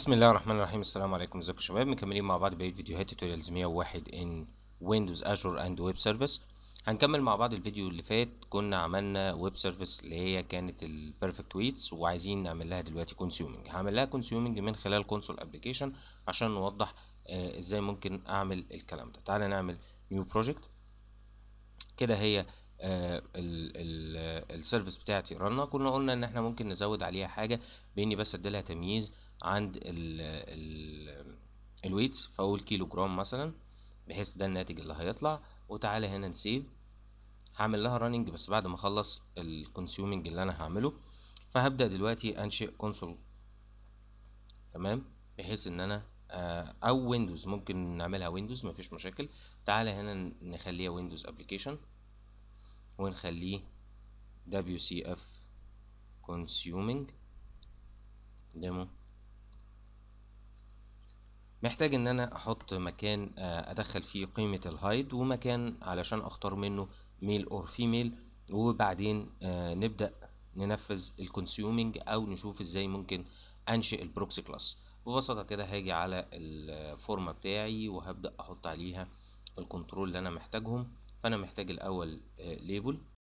بسم الله الرحمن الرحيم السلام عليكم ازيكم يا شباب مكملين مع بعض بقيه فيديوهات توتوريالز 101 ان ويندوز اجور اند ويب سيرفيس هنكمل مع بعض الفيديو اللي فات كنا عملنا ويب سيرفيس اللي هي كانت البيرفكت ويتس وعايزين نعمل لها دلوقتي كونسيومنج هعمل لها كونسيومنج من خلال كونسول ابلكيشن عشان نوضح آه ازاي ممكن اعمل الكلام ده تعالى نعمل نيو بروجكت كده هي آه، السيرفيس آه، بتاعتي رنا كنا قلنا ان احنا ممكن نزود عليها حاجه باني بس اديلها تمييز عند ال ال الويتس فاقول كيلو جرام مثلا بحيث ده الناتج اللي هيطلع وتعالى هنا نسيف هعمل لها راننج بس بعد ما اخلص الكونسيومنج اللي انا هعمله فهبدا دلوقتي انشئ كونسول تمام بحيث ان انا آه، او ويندوز ممكن نعملها ويندوز مفيش مشاكل تعالى هنا نخليها ويندوز ابلكيشن ونخليه WCF consuming demo محتاج ان انا احط مكان آه، ادخل فيه قيمة الهايد ومكان علشان اختار منه ميل اور فيميل وبعدين آه، نبدأ ننفذ الكونسيومينج او نشوف ازاي ممكن انشئ البروكسي كلاس ببساطة كده هاجي على الفورمة بتاعي وهبدأ احط عليها الكنترول اللي انا محتاجهم فانا محتاج الاول ليبل آه،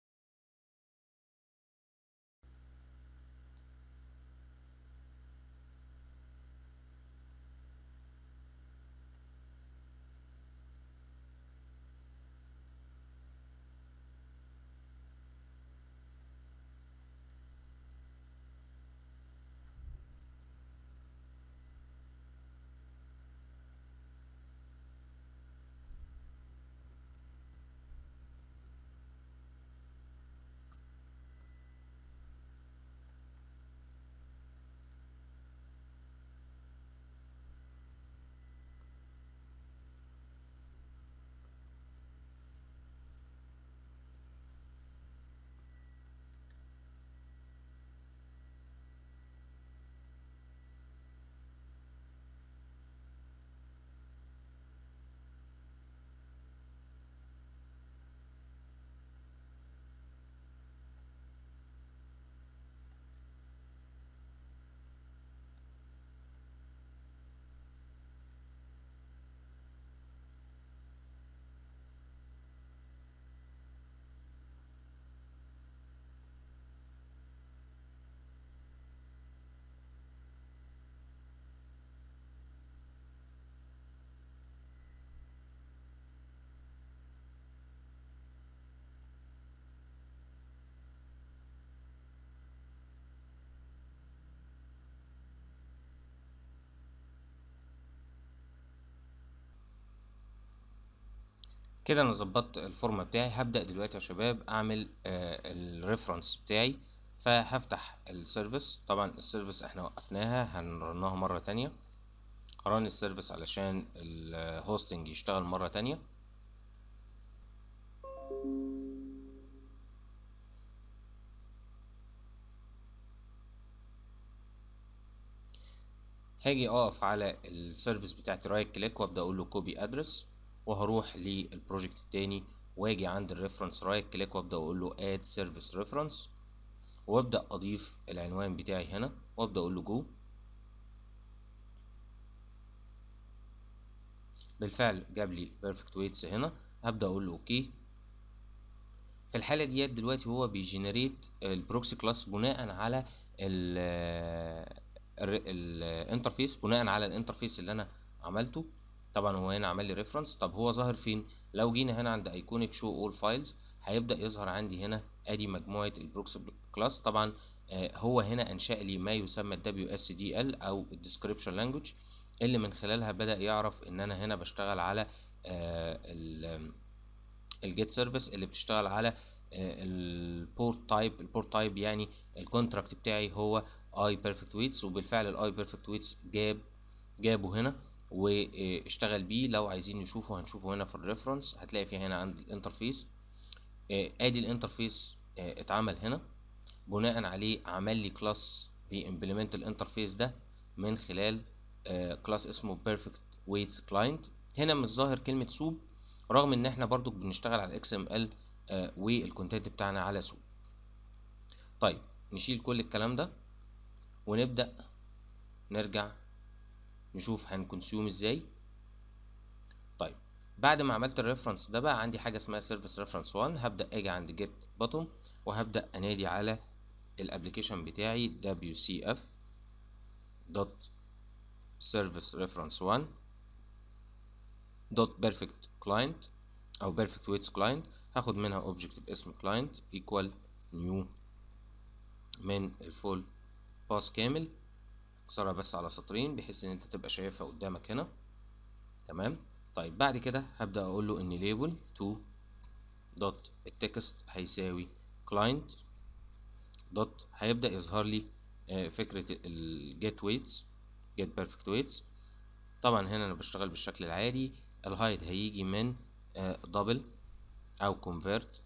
كده انا ظبطت الفورمه بتاعي هبدا دلوقتي يا شباب اعمل آه، الريفرنس بتاعي فهفتح السيرفيس طبعا السيرفيس احنا وقفناها هنرنها مره تانية هرن السيرفيس علشان الهوستنج يشتغل مره تانية هاجي اقف على السيرفيس بتاعتي رايت كليك وابدا اقول له كوبي ادرس وهروح للبروجكت التاني واجي عند الريفرنس رايت كليك وابدا اقول له اد سيرفيس ريفرنس وابدا اضيف العنوان بتاعي هنا وابدا اقول له جو بالفعل جاب لي بيرفكت ويتس هنا هبدا اقول له اوكي في الحاله ديت دلوقتي هو بيجنريت البروكسي كلاس بناء على الانترفيس بناء على الانترفيس اللي انا عملته طبعا هو هنا عمل لي ريفرنس طب هو ظاهر فين لو جينا هنا عند ايكونك شو اول فايلز هيبدا يظهر عندي هنا ادي مجموعه البروكس كلاس طبعا آه، هو هنا انشا لي ما يسمى ال WSDL او الديسكريبشن لانجوج اللي من خلالها بدا يعرف ان انا هنا بشتغل على آه، الجيت سيرفيس اللي بتشتغل على البورت تايب البورت تايب يعني الكونتراكت بتاعي هو اي بيرفكت ويتس وبالفعل الاي بيرفكت ويتس جاب جابه هنا واشتغل بيه لو عايزين نشوفه هنشوفه هنا في الريفرنس هتلاقي فيه هنا عند الانترفيس آه، ادي الانترفيس آه، اتعمل هنا بناء عليه عمل لي كلاس بيمبلمنت الانترفيس ده من خلال كلاس آه، اسمه بيرفكت ويتس كلاينت هنا مش ظاهر كلمه سوب رغم ان احنا برضو بنشتغل على الاكس ام ال والكونتنت بتاعنا على سوب طيب نشيل كل الكلام ده ونبدا نرجع نشوف هنكونسيوم ازاي طيب بعد ما عملت الريفرنس ده بقى عندي حاجه اسمها سيرفيس ريفرنس 1 هبدا اجي عند جيت بوتوم وهبدا انادي على الابلكيشن بتاعي wcf دوت سيرفيس ريفرنس 1 دوت بيرفكت كلاينت او بيرفكت ويتس كلاينت هاخد منها اوبجكت باسم كلاينت ايكوال نيو من الفول باس كامل اكسرها بس على سطرين بحيث ان انت تبقى شايفها قدامك هنا تمام طيب بعد كده هبدا اقول له ان ليبل تو دوت التكست هيساوي كلاينت دوت هيبدا يظهر لي آه، فكره الجيت ويتس جيت بيرفكت ويتس طبعا هنا انا بشتغل بالشكل العادي الهايد هيجي من دبل آه، او كونفرت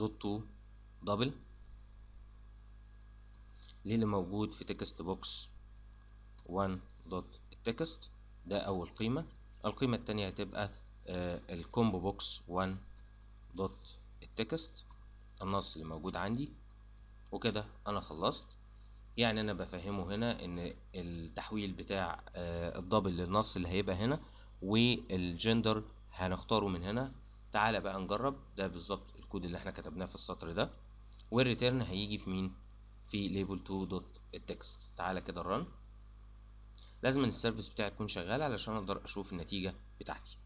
دوت تو دبل للي موجود في تكست بوكس 1 دوت التكست ده اول قيمه القيمه الثانيه هتبقى الكومبو بوكس 1 دوت التكست النص اللي موجود عندي وكده انا خلصت يعني انا بفهمه هنا ان التحويل بتاع آه، الدبل للنص اللي هيبقى هنا والجندر هنختاره من هنا تعالى بقى نجرب ده بالظبط الكود اللي احنا كتبناه في السطر ده والريتيرن هيجي في مين في ليبل 2 دوت التكست تعالى كده الرن لازم السيرفيس بتاعي تكون شغاله علشان اقدر اشوف النتيجه بتاعتي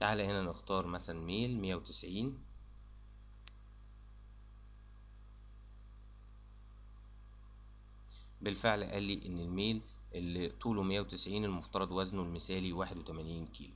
تعالى هنا نختار مثلا ميل 190 بالفعل قال لي ان الميل اللي طوله 190 المفترض وزنه المثالي 81 كيلو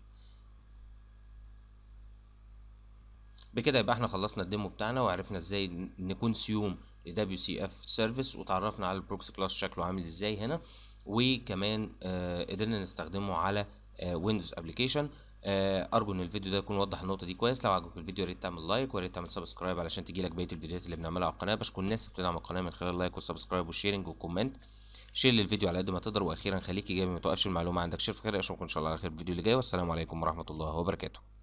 بكده يبقى احنا خلصنا الديمو بتاعنا وعرفنا ازاي نكونسيوم دبليو سي اف سيرفيس وتعرفنا على البروكسي كلاس شكله عامل ازاي هنا وكمان آه قدرنا نستخدمه على آه ويندوز ابلكيشن آه ارجو ان الفيديو ده يكون وضح النقطه دي كويس لو عجبك الفيديو يا ريت تعمل لايك ويا ريت تعمل سبسكرايب علشان تجيلك بقيه الفيديوهات اللي بنعملها على القناه بشكر الناس اللي بتدعم القناه من خلال اللايك والسبسكرايب والشيرنج والكومنت شير الفيديو على قد ما تقدر واخيرا خليك ايجابي ما توقفش المعلومه عندك شير في خير اشوفكم ان شاء الله على خير في الفيديو اللي جاي والسلام عليكم ورحمه الله وبركاته